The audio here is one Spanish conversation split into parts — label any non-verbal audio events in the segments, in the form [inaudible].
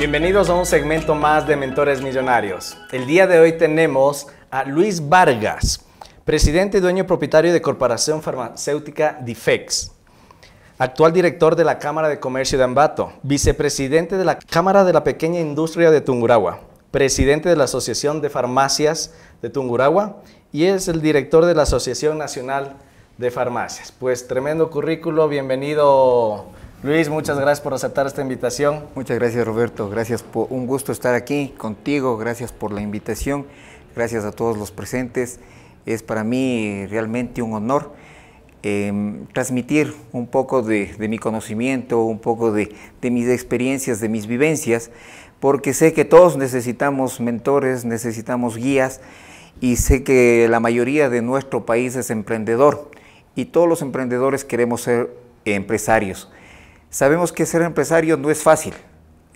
Bienvenidos a un segmento más de Mentores Millonarios. El día de hoy tenemos a Luis Vargas, presidente y dueño propietario de Corporación Farmacéutica Difex, actual director de la Cámara de Comercio de Ambato, vicepresidente de la Cámara de la Pequeña Industria de Tungurahua, presidente de la Asociación de Farmacias de Tungurahua y es el director de la Asociación Nacional de Farmacias. Pues tremendo currículo, bienvenido Luis, muchas gracias por aceptar esta invitación. Muchas gracias Roberto, gracias por un gusto estar aquí contigo, gracias por la invitación, gracias a todos los presentes. Es para mí realmente un honor em, transmitir un poco de, mi conocimiento, un poco de mis experiencias, de mis vivencias, porque sé que todos necesitamos mentores, necesitamos guías y sé que la mayoría de nuestro país es emprendedor y todos los emprendedores queremos ser empresarios Sabemos que ser empresario no es fácil,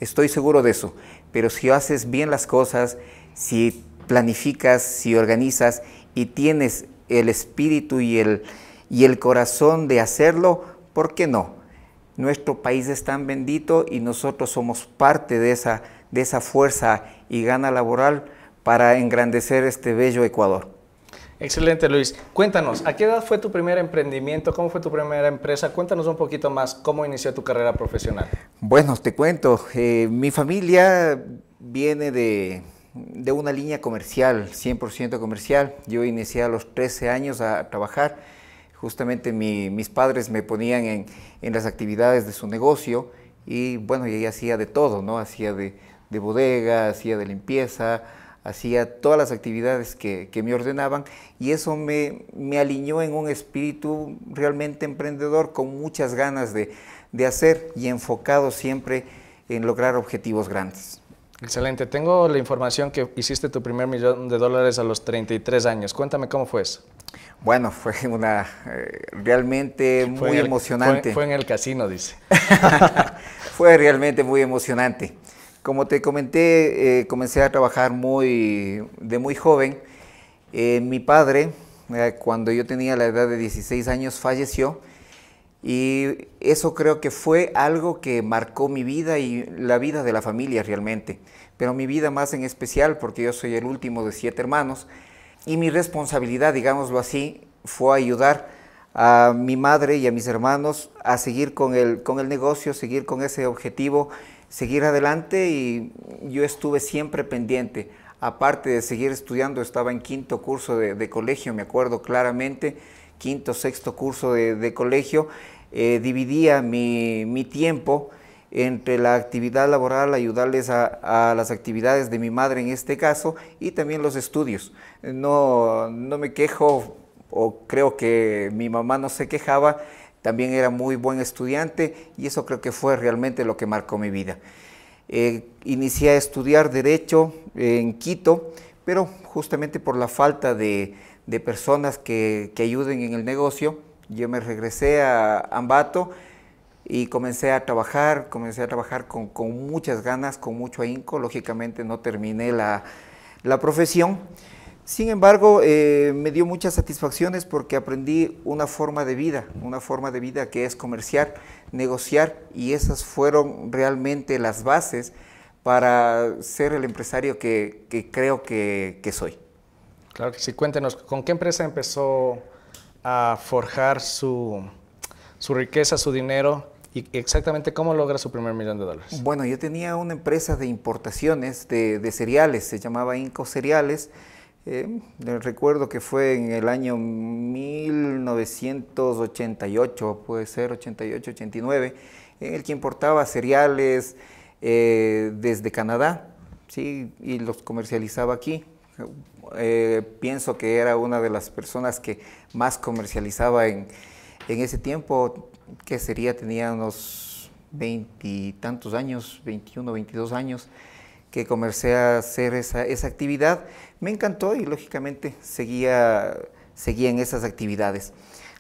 estoy seguro de eso, pero si haces bien las cosas, si planificas, si organizas y tienes el espíritu y el, y el corazón de hacerlo, ¿por qué no? Nuestro país es tan bendito y nosotros somos parte de esa, de esa fuerza y gana laboral para engrandecer este bello Ecuador. Excelente, Luis. Cuéntanos, ¿a qué edad fue tu primer emprendimiento? ¿Cómo fue tu primera empresa? Cuéntanos un poquito más cómo inició tu carrera profesional. Bueno, te cuento, eh, mi familia viene de, una línea comercial, 100% comercial. Yo inicié a los 13 años a trabajar. Justamente mis padres me ponían en, las actividades de su negocio y bueno, yo hacía de todo, ¿no? Hacía de, de bodega, hacía de limpieza, hacía todas las actividades que, me ordenaban y eso me, alineó en un espíritu realmente emprendedor con muchas ganas de, hacer y enfocado siempre en lograr objetivos grandes. Excelente. Tengo la información que hiciste tu primer millón de dólares a los 33 años. Cuéntame cómo fue eso. Bueno, fue una eh, realmente muy emocionante. fue, en el casino, dice. [laughs] fue realmente muy emocionante. Como te comenté, eh, comencé a trabajar muy, de muy joven. Eh, mi padre, eh, cuando yo tenía la edad de 16 años, falleció. Y eso creo que fue algo que marcó mi vida y la vida de la familia realmente. Pero mi vida más en especial, porque yo soy el último de siete hermanos. Y mi responsabilidad, digámoslo así, fue ayudar a mi madre y a mis hermanos a seguir con el, con el negocio, seguir con ese objetivo seguir adelante y yo estuve siempre pendiente. Aparte de seguir estudiando, estaba en quinto curso de, colegio, me acuerdo claramente, quinto, sexto curso de, colegio, eh, dividía mi, tiempo entre la actividad laboral, ayudarles a, a, las actividades de mi madre en este caso, y también los estudios. No, no me quejo, o creo que mi mamá no se quejaba, también era muy buen estudiante y eso creo que fue realmente lo que marcó mi vida. Eh, inicié a estudiar Derecho eh, en Quito, pero justamente por la falta de, personas que, ayuden en el negocio, yo me regresé a Ambato y comencé a trabajar, comencé a trabajar con, muchas ganas, con mucho ahínco, lógicamente no terminé la, la profesión. Sin embargo, eh, me dio muchas satisfacciones porque aprendí una forma de vida, una forma de vida que es comerciar, negociar, y esas fueron realmente las bases para ser el empresario que, creo que, soy. Claro que sí, cuéntenos, ¿con qué empresa empezó a forjar su, su riqueza, su dinero? ¿Y exactamente cómo logra su primer millón de dólares? Bueno, yo tenía una empresa de importaciones de, de cereales, se llamaba Inco Cereales. Eh, recuerdo que fue en el año 1988, puede ser 88, 89, en el que importaba cereales eh, desde Canadá ¿sí? y los comercializaba aquí. Eh, pienso que era una de las personas que más comercializaba en, en ese tiempo, que sería, tenía unos veintitantos años, 21, 22 años que comencé a hacer esa, actividad, me encantó y lógicamente seguía, en esas actividades.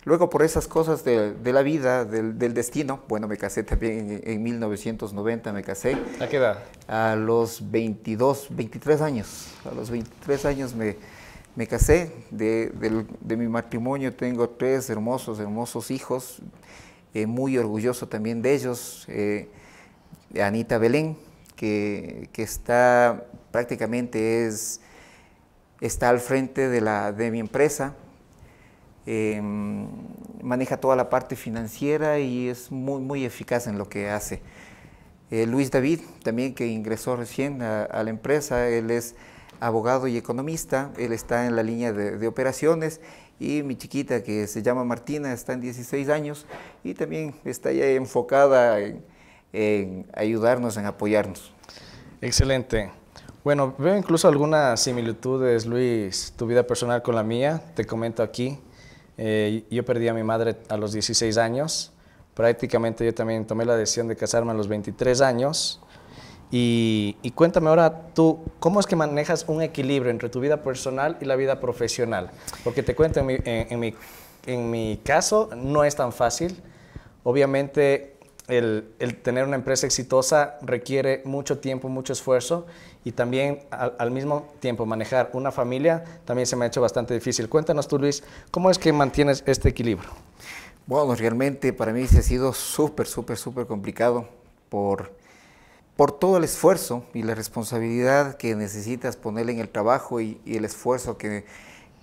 Luego por esas cosas de, la vida, del, destino, bueno, me casé también en, 1990, me casé. ¿A qué edad? A los 22, 23 años. A los 23 años me, casé. De, mi matrimonio tengo tres hermosos, hermosos hijos, eh, muy orgulloso también de ellos. Eh, Anita Belén, que, está prácticamente es, está al frente de, la, de mi empresa, em, maneja toda la parte financiera y es muy, muy eficaz en lo que hace. Eh, Luis David, también que ingresó recién a, la empresa, él es abogado y economista, él está en la línea de, de, operaciones y mi chiquita que se llama Martina está en 16 años y también está ya enfocada en en ayudarnos, en apoyarnos. Excelente. Bueno, veo incluso algunas similitudes, Luis, tu vida personal con la mía. Te comento aquí, eh, yo perdí a mi madre a los 16 años. Prácticamente yo también tomé la decisión de casarme a los 23 años. Y, cuéntame ahora tú, ¿cómo es que manejas un equilibrio entre tu vida personal y la vida profesional? Porque te cuento, en mi, en, mi, en mi caso no es tan fácil. Obviamente el, tener una empresa exitosa requiere mucho tiempo, mucho esfuerzo y también al, mismo tiempo manejar una familia también se me ha hecho bastante difícil. Cuéntanos tú, Luis, ¿cómo es que mantienes este equilibrio? Bueno, realmente para mí se ha sido súper, súper, súper complicado por, por todo el esfuerzo y la responsabilidad que necesitas poner en el trabajo y, el esfuerzo que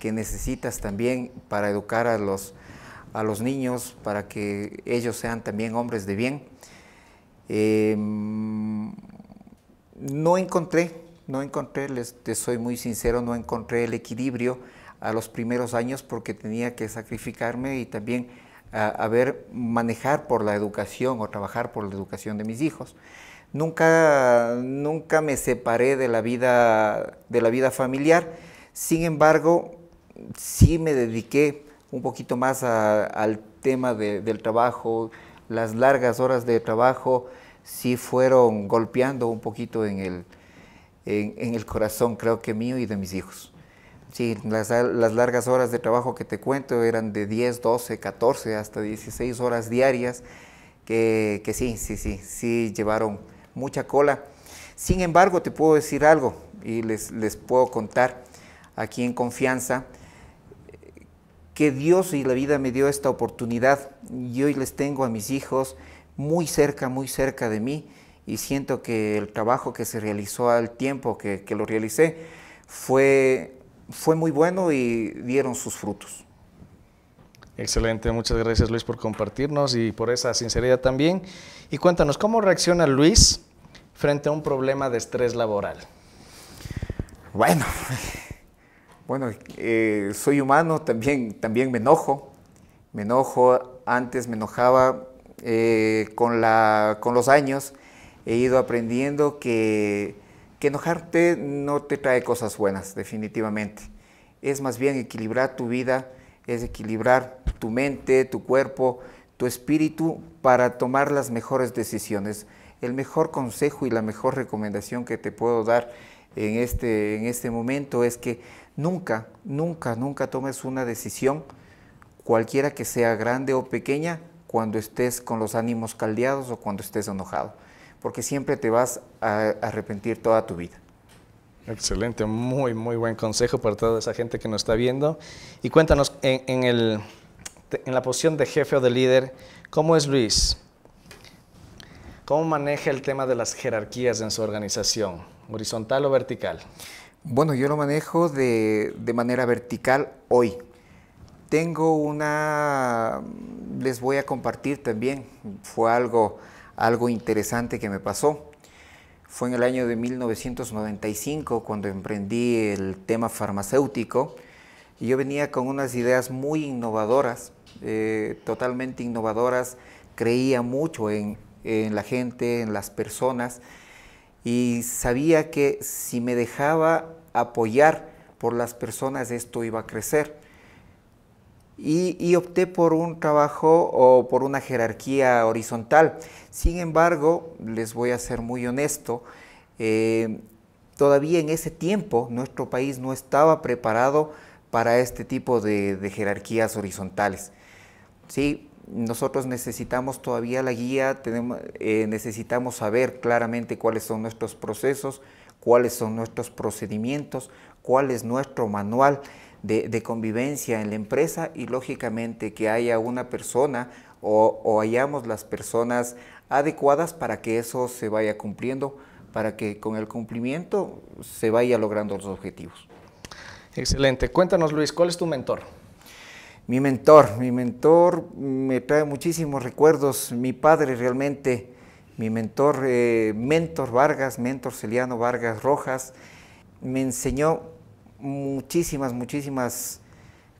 necesitas también para educar a los, a los niños para que ellos sean también hombres de bien. Em, no encontré, no encontré, les, soy muy sincero, no encontré el equilibrio a los primeros años porque tenía que sacrificarme y también a, ver manejar por la educación o trabajar por la educación de mis hijos. Nunca, nunca me separé de la vida, de la vida familiar, sin embargo, sí me dediqué un poquito más al tema del trabajo, las largas horas de trabajo sí fueron golpeando un poquito en el, el corazón, creo que mío y de mis hijos. Sí, las, largas horas de trabajo que te cuento eran de 10, 12, 14, hasta 16 horas diarias, que, sí, sí, sí, sí llevaron mucha cola. Sin embargo, te puedo decir algo y les, les puedo contar aquí en confianza que Dios y la vida me dio esta oportunidad y hoy les tengo a mis hijos muy cerca, muy cerca de mí y siento que el trabajo que se realizó al tiempo que, lo realicé fue, fue muy bueno y dieron sus frutos. Excelente, muchas gracias Luis por compartirnos y por esa sinceridad también. Y cuéntanos, ¿cómo reacciona Luis frente a un problema de estrés laboral? Bueno, bueno, eh, soy humano, también, también me enojo. Me enojo, antes me enojaba eh, con, la, con los años. He ido aprendiendo que, que enojarte no te trae cosas buenas, definitivamente. Es más bien equilibrar tu vida, es equilibrar tu mente, tu cuerpo, tu espíritu para tomar las mejores decisiones. El mejor consejo y la mejor recomendación que te puedo dar este, en este, momento es que nunca, nunca, nunca tomes una decisión, cualquiera que sea grande o pequeña, cuando estés con los ánimos caldeados o cuando estés enojado, porque siempre te vas a arrepentir toda tu vida. Excelente, muy, muy buen consejo para toda esa gente que nos está viendo. Y cuéntanos, en, en la posición de jefe o de líder, ¿cómo es Luis? ¿Cómo maneja el tema de las jerarquías en su organización? ¿Horizontal o vertical? Bueno, yo lo manejo de, manera vertical hoy. Tengo una, les voy a compartir también, fue algo, algo interesante que me pasó. Fue en el año de 1995 cuando emprendí el tema farmacéutico y yo venía con unas ideas muy innovadoras, eh, totalmente innovadoras, creía mucho en, en la gente, en las personas y sabía que si me dejaba apoyar por las personas esto iba a crecer. Y, opté por un trabajo o por una jerarquía horizontal. Sin embargo, les voy a ser muy honesto, eh, todavía en ese tiempo nuestro país no estaba preparado para este tipo de, de jerarquías horizontales. ¿sí? nosotros necesitamos todavía la guía, eh, necesitamos saber claramente cuáles son nuestros procesos, cuáles son nuestros procedimientos, cuál es nuestro manual de, convivencia en la empresa y lógicamente que haya una persona o, o, hallamos las personas adecuadas para que eso se vaya cumpliendo, para que con el cumplimiento se vaya logrando los objetivos. Excelente. Cuéntanos Luis, ¿cuál es tu mentor? mi mentor. Mi mentor me trae muchísimos recuerdos. Mi padre realmente, mi mentor, eh, Mentor Vargas, Mentor Celiano Vargas Rojas, me enseñó muchísimas, muchísimas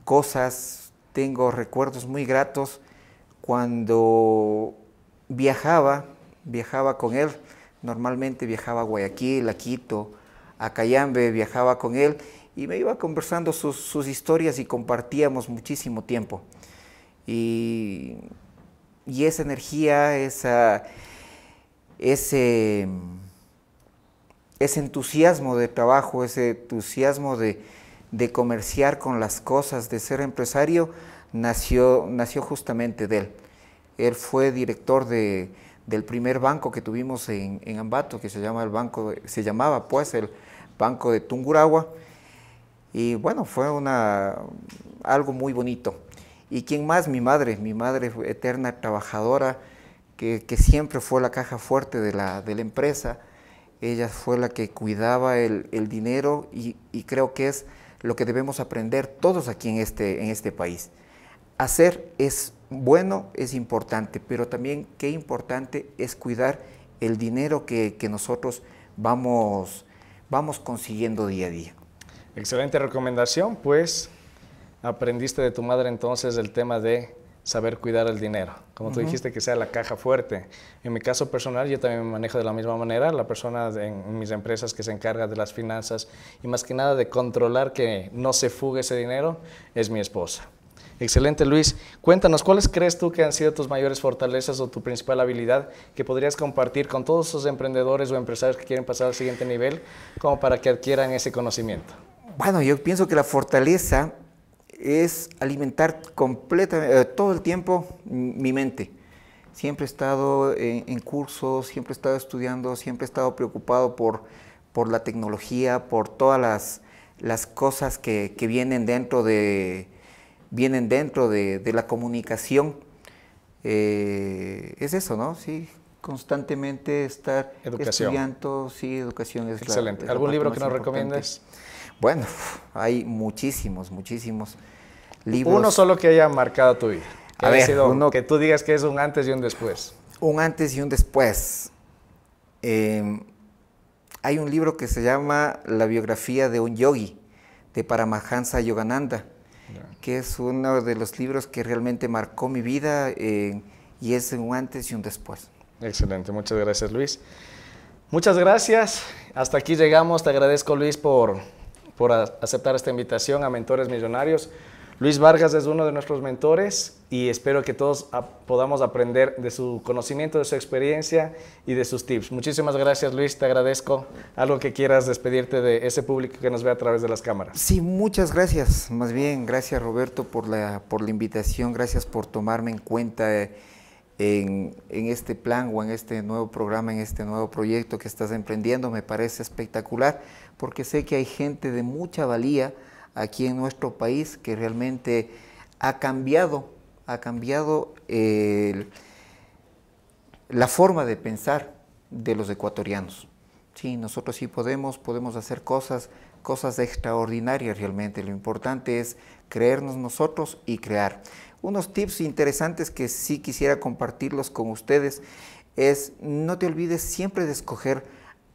cosas. Tengo recuerdos muy gratos cuando viajaba, viajaba con él. Normalmente viajaba a Guayaquil, a Quito, a Cayambe, viajaba con él y me iba conversando sus, historias y compartíamos muchísimo tiempo. Y, esa energía, esa, ese, ese, entusiasmo de trabajo, ese entusiasmo de, comerciar con las cosas, de ser empresario, nació, nació justamente de él. Él fue director de, del primer banco que tuvimos en, Ambato, que se, llama el banco, se llamaba pues el Banco de Tunguragua y bueno, fue una, algo muy bonito. ¿Y quién más? Mi madre, mi madre eterna trabajadora, que, siempre fue la caja fuerte de la, empresa. Ella fue la que cuidaba el, dinero y, creo que es lo que debemos aprender todos aquí en este, en este país. Hacer es bueno, es importante, pero también qué importante es cuidar el dinero que, que nosotros vamos, vamos consiguiendo día a día. Excelente recomendación, pues aprendiste de tu madre entonces el tema de saber cuidar el dinero. Como tú dijiste, que sea la caja fuerte. En mi caso personal, yo también me manejo de la misma manera. La persona en mis empresas que se encarga de las finanzas y más que nada de controlar que no se fugue ese dinero es mi esposa. Excelente, Luis. Cuéntanos, ¿cuáles crees tú que han sido tus mayores fortalezas o tu principal habilidad que podrías compartir con todos esos emprendedores o empresarios que quieren pasar al siguiente nivel como para que adquieran ese conocimiento? Bueno, yo pienso que la fortaleza es alimentar completamente, eh, todo el tiempo mi mente. Siempre he estado en, cursos, siempre he estado estudiando, siempre he estado preocupado por, la tecnología, por todas las, cosas que, que, vienen dentro de, vienen dentro de, la comunicación. Eh, es eso, ¿no? Sí, constantemente estar estudiando, sí, educación es Excelente. ¿Algún libro que nos recomiendas. Bueno, hay muchísimos, muchísimos libros. Uno solo que haya marcado tu vida. Que, que tú digas que es un antes y un después. Un antes y un después. Em, hay un libro que se llama La biografía de un yogi, de Paramahansa Yogananda, que es uno de los libros que realmente marcó mi vida em, y es un antes y un después. Excelente, muchas gracias Luis. Muchas gracias, hasta aquí llegamos, te agradezco Luis por por aceptar esta invitación a Mentores Millonarios. Luis Vargas es uno de nuestros mentores y espero que todos podamos aprender de su conocimiento, de su experiencia y de sus tips. Muchísimas gracias Luis, te agradezco. Algo que quieras despedirte de ese público que nos ve a través de las cámaras. Sí, muchas gracias. Más bien, gracias Roberto por la, invitación, gracias por tomarme en cuenta eh, en este plan o en este nuevo programa, en este nuevo proyecto que estás emprendiendo. Me parece espectacular porque sé que hay gente de mucha valía aquí en nuestro país que realmente ha cambiado, ha cambiado eh, la forma de pensar de los ecuatorianos. Sí, nosotros sí podemos, podemos hacer cosas, cosas extraordinarias realmente. Lo importante es creernos nosotros y crear. Unos tips interesantes que sí quisiera compartirlos con ustedes es no te olvides siempre de escoger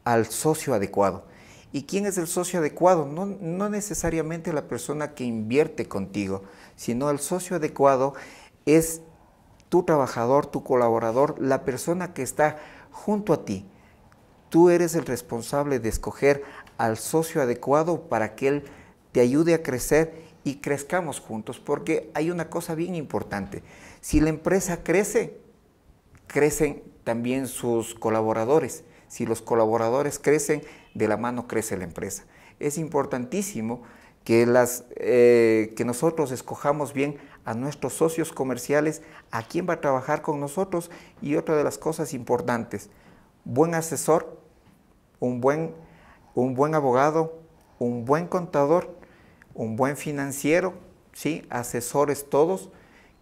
al socio adecuado. ¿Y quién es el socio adecuado? No, necesariamente la persona que invierte contigo, sino el socio adecuado es tu trabajador, tu colaborador, la persona que está junto a ti. Tú eres el responsable de escoger al socio adecuado para que él te ayude a crecer y crezcamos juntos, porque hay una cosa bien importante. Si la empresa crece, crecen también sus colaboradores. Si los colaboradores crecen, de la mano crece la empresa. Es importantísimo que, las, eh, que nosotros escojamos bien a nuestros socios comerciales, a quién va a trabajar con nosotros y otra de las cosas importantes, buen asesor, un buen, un buen abogado, un buen contador, un buen financiero, ¿sí? asesores todos,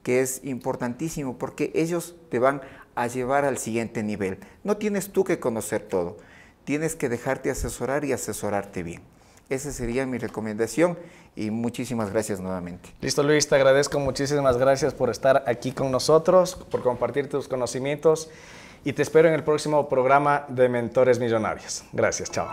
que es importantísimo porque ellos te van a llevar al siguiente nivel. No tienes tú que conocer todo, tienes que dejarte asesorar y asesorarte bien. Esa sería mi recomendación y muchísimas gracias nuevamente. Listo Luis, te agradezco muchísimas gracias por estar aquí con nosotros, por compartir tus conocimientos y te espero en el próximo programa de Mentores Millonarios. Gracias, chao.